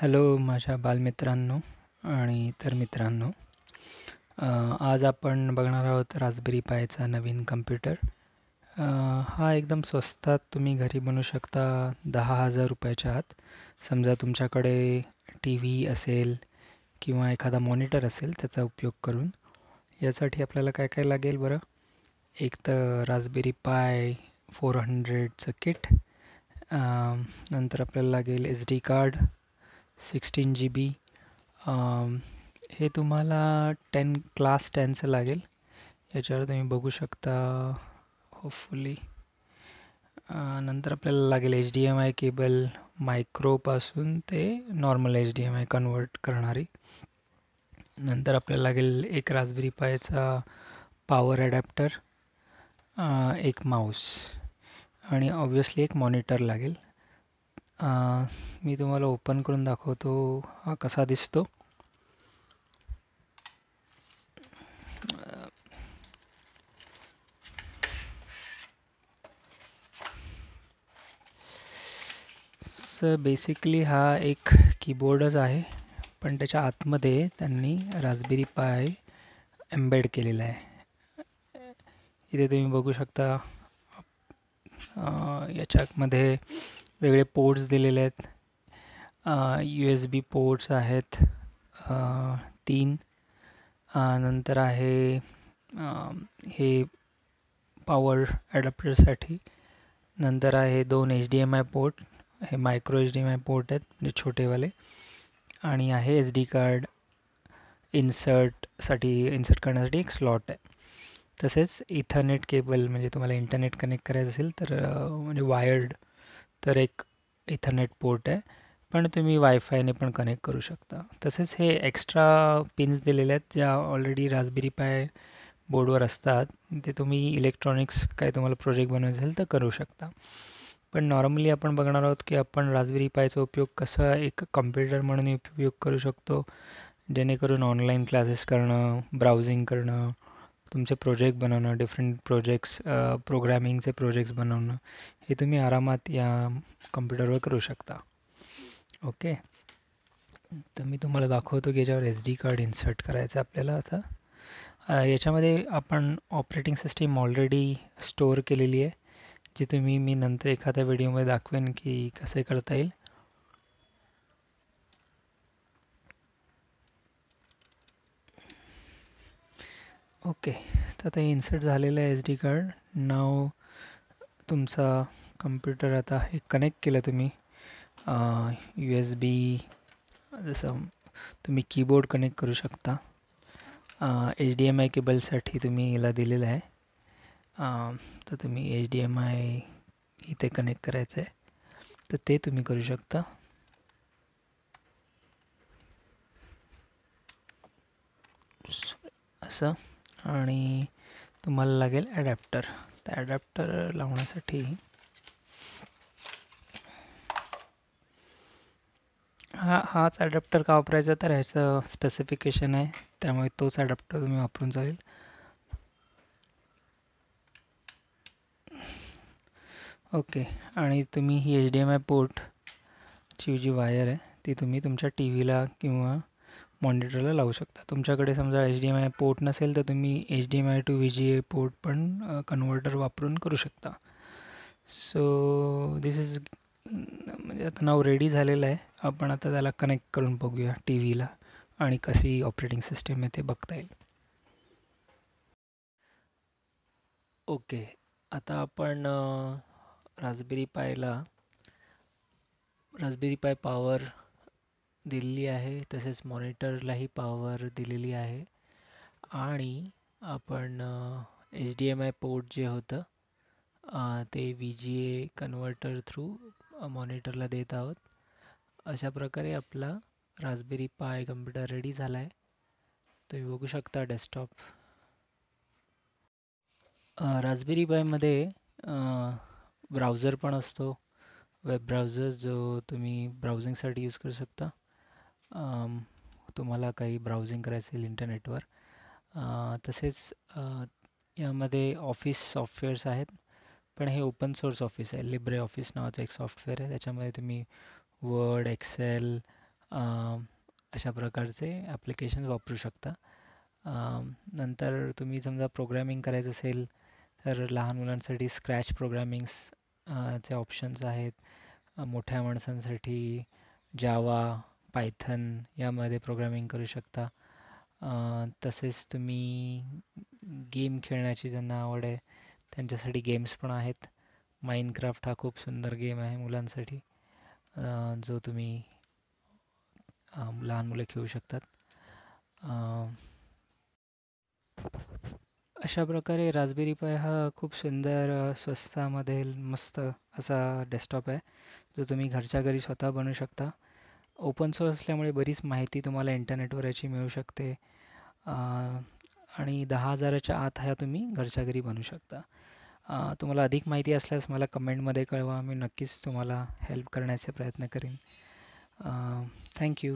hello माझ्या बालमित्रांनो आणि इतर मित्रांनो आज आपण बघणार आहोत रासबेरी पायचा नवीन कम्प्युटर हा एकदम स्वस्तात तुम्ही घरी बनवू शकता दहा हजार रुपयाच्या आत समजा तुमच्याकडे टी व्ही असेल किंवा एखादा मॉनिटर असेल त्याचा उपयोग करून यासाठी आपल्याला काय काय लागेल बरं एक तर रासबेरी पाय फोर हंड्रेडचं किट नंतर आपल्याला लागेल S D card sixteen G B ये तुम्हाला टेन क्लास टेनचं लागेल याच्यावर तुम्ही बघू शकता होपफुली नंतर आपल्याला लागेल H D M I cable मायक्रोपासून ते normal H D M I convert करणारी नंतर आपल्याला लागेल एक रासबेरी पायचा पॉवर ॲडॅप्टर एक माऊस आणि ऑब्वियसली एक मॉनिटर लागेल मी तुम्हाला ओपन करून दाखवतो हा कसा दिसतो सर बेसिकली हा एक कीबोर्डच आहे पण त्याच्या आतमध्ये त्यांनी राजबेरी पाय एम्बेड केलेला आहे इथे तुम्ही बघू शकता याच्यामध्ये वेगळे पोर्ट्स दिलले यू एस बी पोर्ट्स हैं तीन नंतर आहे पावर एडप्टर सा नंतर है दोन H D M I port हे micro H D M I port है म्हणजे छोटेवाले आणि आहे एस डी कार्ड इन्सर्टसाठी इन्सर्ट करना एक स्लॉट है तसेज इथरनेट केबल मे तुम्हारा इंटरनेट कनेक्ट कराएं तो तर म्हणजे वायर्ड तर एक इथरनेट पोर्ट है पण तुम्ही ने पण कनेक्ट करू शकता तसेच हे एक्स्ट्रा पिन्स दिलेले आहेत ज्या ऑलरेडी रासबेरी पाय बोर्डवर असतात ते तुम्ही इलेक्ट्रॉनिक्स काय तुम्हाला प्रोजेक्ट बनवायचं असेल तर करू शकता पण नॉर्मली आपण बघणार आहोत की आपण रासबेरी पायचा उपयोग कसा एक कम्प्युटर म्हणून उपयोग करू शकतो जेणेकरून ऑनलाईन क्लासेस करणं ब्राउझिंग करणं तुमचे प्रोजेक्ट बनवणं डिफरंट प्रोजेक्ट्स प्रोग्रॅमिंगचे प्रोजेक्ट्स बनवणं हे तुम्ही आरामात या कम्प्युटरवर करू शकता ओके तर मी तुम्हाला दाखवतो की याच्यावर एस डी कार्ड इन्सर्ट करायचं आपल्याला आता याच्यामध्ये आपण ऑपरेटिंग सिस्टीम ऑलरेडी स्टोअर केलेली आहे जी तुम्ही मी नंतर एखाद्या व्हिडिओमध्ये दाखवेन की कसे करता येईल ओके तो ते इन्सर्ट झालेलं एस डी कार्ड नाव तुम्सा कंप्यूटर आता हे कनेक्ट के तुम्ही यू एस बी जसं तुम्ही कीबोर्ड कनेक्ट करू शकता एच डी एम आई केबलसाठी तुम्हें याला दिलेलं आहे तर तुम्ही एच डी एम आई इतने कनेक्ट कराए तो तर ते तुम्ही करू शकता असं तुम्हारा लगे लागेल तो ऐडप्टर ॲडॅप्टर लावण्यासाठी हा हाच ॲडॅप्टर का वापरायचा तर ह्याचं स्पेसिफिकेशन आहे त्यामुळे तोच ॲडॅप्टर तुम्ही वापरून चालेल ओके तुम्हें ही एच डी एम आय पोर्टची जी वायर है ती तुम्हें तुम्हार टी वीला कि मॉनिटरला लावू शकता तुमच्याकडे समजा H D M I port नसेल तर तुम्ही H D M I to V G A port पण कन्व्हर्टर वापरून करू शकता सो दिस इज म्हणजे आता नाव रेडी झालेलं आहे आपण आता त्याला कनेक्ट करून बघूया टी व्हीला आणि कशी ऑपरेटिंग सिस्टीम आहे ते बघता येईल ओके आता आपण रासबेरी पायला रासबेरी पाय पॉवर दिलेली आहे तसेच मॉनिटरलाही पावर दिलेली आहे आणि आपण H D M I port जे होतं अं, ते V G A converter through मॉनिटरला देत आहोत अशा प्रकारे आपला रासबेरी पाय कम्प्युटर रेडी झाला आहे तुम्ही बघू शकता डेस्कटॉप रासबेरी पायमध्ये ब्राउझर पण असतो वेब ब्राउझर जो तुम्ही ब्राउझिंगसाठी यूज करू शकता तुम्हाला काही ब्राउजिंग करायचं इंटरनेटवर तसेच यामध्ये ऑफिस सॉफ्टवेअर्स आहेत पण हे ओपन सोर्स ऑफिस आहे लिब्रे ऑफिस नावाचं एक सॉफ्टवेअर आहे त्याच्यामध्ये तुम्ही वर्ड एक्सेल अशा प्रकारचे ॲप्लिकेशन्स वापरू शकता नंतर तुम्ही समजा प्रोग्रॅमिंग करायचं असेल तर लहान मुलांसाठी स्क्रॅच प्रोग्रॅमिंग्स चे ऑप्शन्स आहेत मोठ्या माणसांसाठी जावा पायथन यामध्ये प्रोग्रॅमिंग करू शकता तसेच तुम्ही गेम खेळण्याची ज्यांना आवड आहे त्यांच्यासाठी गेम्स पण आहेत माइनक्राफ्ट हा खूप सुंदर गेम आहे मुलांसाठी जो तुम्ही लहान मुलं खेळू शकतात अशा प्रकारे राजबेरी पाय हा खूप सुंदर स्वस्तामध्ये मस्त असा डेस्कटॉप आहे जो तुम्ही घरच्या घरी स्वतः बनवू शकता ओपन सोर्स असल्यामुळे बरीच माहिती तुम्हाला इंटरनेटवर याची मिळू शकते आणि दहा हजाराच्या आत ह्या तुम्ही घरच्या घरी बनू शकता तुम्हाला अधिक माहिती असल्यास मला कमेंटमध्ये कळवा मी नक्कीच तुम्हाला हेल्प करण्याचे प्रयत्न करीन थँक्यू